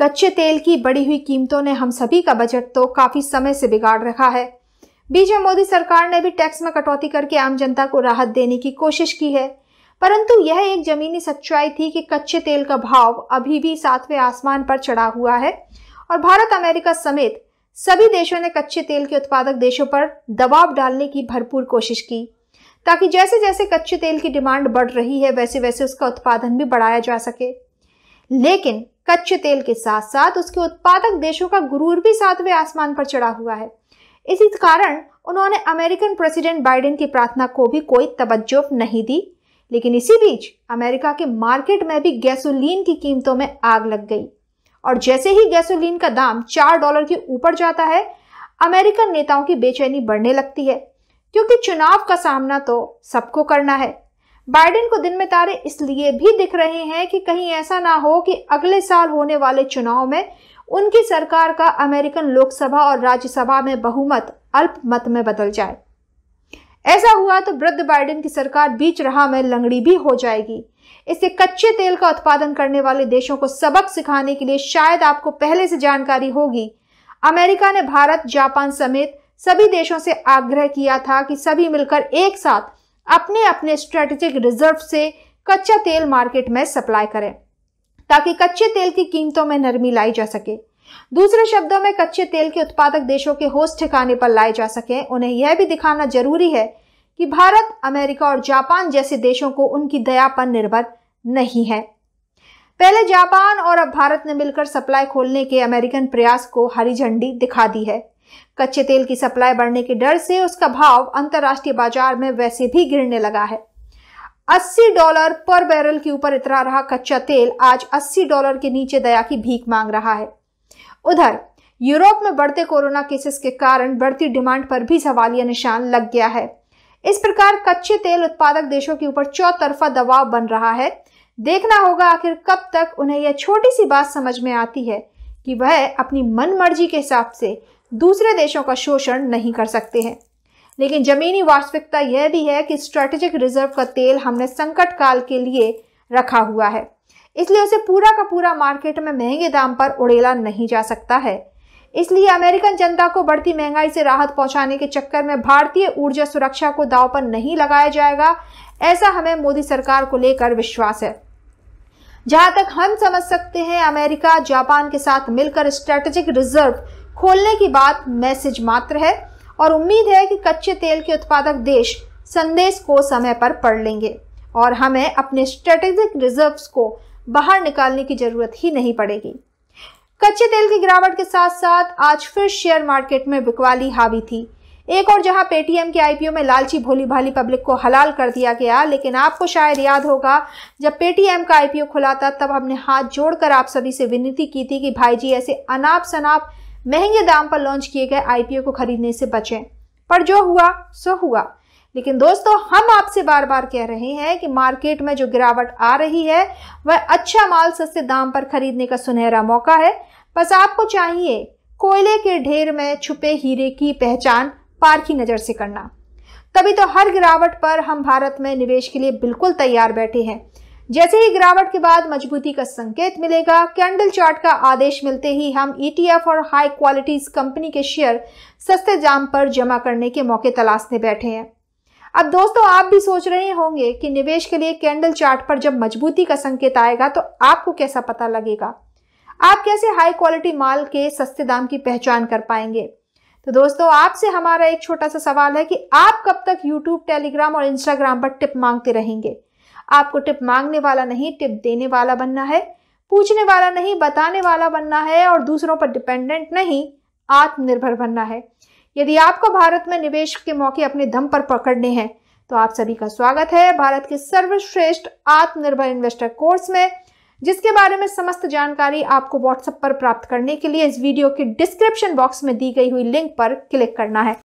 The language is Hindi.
कच्चे तेल की बढ़ी हुई कीमतों ने हम सभी का बजट तो काफ़ी समय से बिगाड़ रखा है बीजेपी मोदी सरकार ने भी टैक्स में कटौती करके आम जनता को राहत देने की कोशिश की है परंतु यह एक जमीनी सच्चाई थी कि कच्चे तेल का भाव अभी भी सातवें आसमान पर चढ़ा हुआ है और भारत अमेरिका समेत सभी देशों ने कच्चे तेल के उत्पादक देशों पर दबाव डालने की भरपूर कोशिश की ताकि जैसे जैसे कच्चे तेल की डिमांड बढ़ रही है वैसे वैसे उसका उत्पादन भी बढ़ाया जा सके लेकिन कच्चे तेल के साथ साथ उसके उत्पादक देशों का गुरूर भी सातवें आसमान पर चढ़ा हुआ है इसी कारण उन्होंने अमेरिकन प्रेसिडेंट बाइडेन की प्रार्थना को भी कोई तवज्जो नहीं दी लेकिन इसी बीच अमेरिका के मार्केट में भी गैसोलीन की कीमतों में आग लग गई और जैसे ही गैसोलीन का दाम चार डॉलर के ऊपर जाता है अमेरिकन नेताओं की बेचैनी बढ़ने लगती है क्योंकि चुनाव का सामना तो सबको करना है बाइडेन को दिन में तारे इसलिए भी दिख रहे हैं कि कहीं ऐसा ना हो कि अगले साल होने वाले चुनाव में उनकी सरकार का अमेरिकन लोकसभा और राज्यसभा में बहुमत अल्प मत में बदल जाए ऐसा हुआ तो वृद्ध बाइडेन की सरकार बीच राह में लंगड़ी भी हो जाएगी इससे कच्चे तेल का उत्पादन करने वाले देशों को सबक सिखाने के लिए शायद आपको पहले से जानकारी होगी अमेरिका ने भारत जापान समेत सभी देशों से आग्रह किया था कि सभी मिलकर एक साथ अपने अपने स्ट्रेटेजिक रिजर्व से कच्चा तेल मार्केट में सप्लाई करें ताकि कच्चे तेल की कीमतों में नरमी लाई जा सके दूसरे शब्दों में कच्चे तेल के उत्पादक देशों के होस्ट ठिकाने पर लाए जा सकें उन्हें यह भी दिखाना जरूरी है कि भारत अमेरिका और जापान जैसे देशों को उनकी दया पर निर्भर नहीं है पहले जापान और अब भारत ने मिलकर सप्लाई खोलने के अमेरिकन प्रयास को हरी झंडी दिखा दी है कच्चे तेल की सप्लाई बढ़ने के डर से उसका भाव अंतर्राष्ट्रीय बाजार में वैसे भी गिरने लगा है 80 डॉलर पर बैरल के ऊपर इतरा रहा कच्चा तेल आज 80 डॉलर के नीचे दया की भीख मांग रहा है उधर यूरोप में बढ़ते कोरोना केसेस के कारण बढ़ती डिमांड पर भी सवालिया निशान लग गया है इस प्रकार कच्चे तेल उत्पादक देशों के ऊपर चौतरफा दबाव बन रहा है देखना होगा आखिर कब तक उन्हें यह छोटी सी बात समझ में आती है कि वह अपनी मनमर्जी के हिसाब से दूसरे देशों का शोषण नहीं कर सकते हैं लेकिन ज़मीनी वास्तविकता यह भी है कि स्ट्रैटेजिक रिजर्व का तेल हमने संकट काल के लिए रखा हुआ है इसलिए उसे पूरा का पूरा मार्केट में महंगे दाम पर उड़ेला नहीं जा सकता है इसलिए अमेरिकन जनता को बढ़ती महंगाई से राहत पहुंचाने के चक्कर में भारतीय ऊर्जा सुरक्षा को दाव पर नहीं लगाया जाएगा ऐसा हमें मोदी सरकार को लेकर विश्वास है जहां तक हम समझ सकते हैं अमेरिका जापान के साथ मिलकर स्ट्रेटेजिक रिजर्व खोलने की बात मैसेज मात्र है और उम्मीद है कि कच्चे तेल के उत्पादक देश संदेश को समय पर पढ़ लेंगे और हमें अपने स्ट्रेटेजिक रिजर्व्स को बाहर निकालने की जरूरत ही नहीं पड़ेगी कच्चे तेल की गिरावट के साथ साथ आज फिर शेयर मार्केट में बिकवाली हावी थी एक और जहां पेटीएम के आईपीओ में लालची भोली भाली पब्लिक को हलाल कर दिया गया लेकिन आपको शायद याद होगा जब पेटीएम का आईपीओ खुला था तब हमने हाथ जोड़कर आप सभी से विनती की थी कि भाई जी ऐसे अनाप शनाप महंगे दाम पर लॉन्च किए गए आईपीओ को खरीदने से बचें पर जो हुआ सो हुआ लेकिन दोस्तों हम आपसे बार बार कह रहे हैं कि मार्केट में जो गिरावट आ रही है वह अच्छा माल सस्ते दाम पर खरीदने का सुनहरा मौका है बस आपको चाहिए कोयले के ढेर में छुपे हीरे की पहचान पार की नज़र से करना तभी तो हर गिरावट पर हम भारत में निवेश के लिए बिल्कुल तैयार बैठे हैं जैसे ही गिरावट के बाद मजबूती का संकेत मिलेगा कैंडल चार्ट का आदेश मिलते ही हम ईटीएफ e और हाई क्वालिटी कंपनी के शेयर सस्ते दाम पर जमा करने के मौके तलाशने बैठे हैं अब दोस्तों आप भी सोच रहे होंगे कि निवेश के लिए कैंडल चार्ट पर जब मजबूती का संकेत आएगा तो आपको कैसा पता लगेगा आप कैसे हाई क्वालिटी माल के सस्ते दाम की पहचान कर पाएंगे तो दोस्तों आपसे हमारा एक छोटा सा सवाल है कि आप कब तक यूट्यूब टेलीग्राम और इंस्टाग्राम पर टिप मांगते रहेंगे आपको टिप मांगने वाला नहीं टिप देने वाला बनना है पूछने वाला नहीं बताने वाला बनना है और दूसरों पर डिपेंडेंट नहीं आत्मनिर्भर बनना है यदि आपको भारत में निवेश के मौके अपने दम पर पकड़ने हैं तो आप सभी का स्वागत है भारत के सर्वश्रेष्ठ आत्मनिर्भर इन्वेस्टर कोर्स में जिसके बारे में समस्त जानकारी आपको व्हाट्सएप पर प्राप्त करने के लिए इस वीडियो के डिस्क्रिप्शन बॉक्स में दी गई हुई लिंक पर क्लिक करना है